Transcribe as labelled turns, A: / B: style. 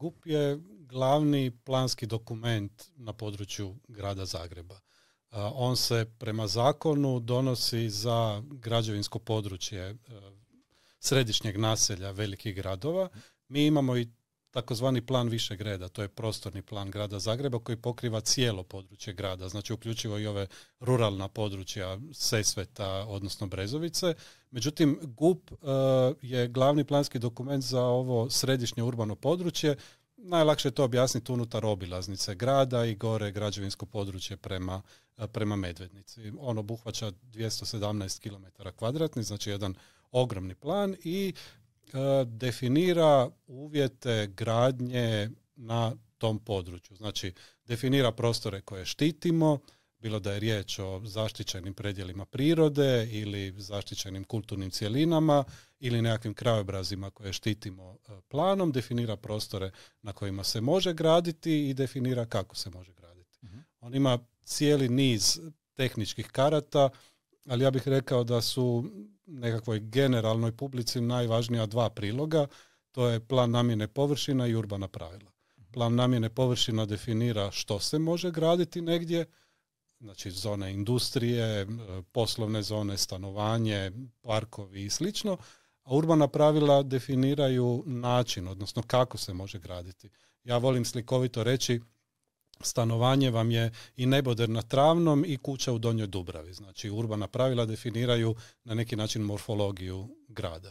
A: GUP je glavni planski dokument na području grada Zagreba. On se prema zakonu donosi za građevinsko područje e, središnjeg naselja velikih gradova. Mi imamo i takozvani plan višeg reda, to je prostorni plan grada Zagreba koji pokriva cijelo područje grada, znači uključivo i ove ruralna područja Sesveta, odnosno Brezovice. Međutim, GUP e, je glavni planski dokument za ovo središnje urbano područje, najlakše je to objasniti unutar obilaznice grada i gore građevinsko područje prema, e, prema Medvednici. On obuhvaća 217 km kvadratni, znači jedan ogromni plan i E, definira uvjete gradnje na tom području. Znači, definira prostore koje štitimo, bilo da je riječ o zaštićenim predjelima prirode ili zaštićenim kulturnim cjelinama ili nekakvim krajobrazima koje štitimo e, planom, definira prostore na kojima se može graditi i definira kako se može graditi. Mhm. On ima cijeli niz tehničkih karata ali ja bih rekao da su nekakvoj generalnoj publici najvažnija dva priloga. To je plan namjene površina i urbana pravila. Plan namjene površina definira što se može graditi negdje, znači zone industrije, e, poslovne zone, stanovanje, parkovi i slično, a urbana pravila definiraju način, odnosno kako se može graditi. Ja volim slikovito reći stanovanje vam je i neboder na Travnom i kuća u Donjoj Dubravi. Znači, urbana pravila definiraju na neki način morfologiju grada.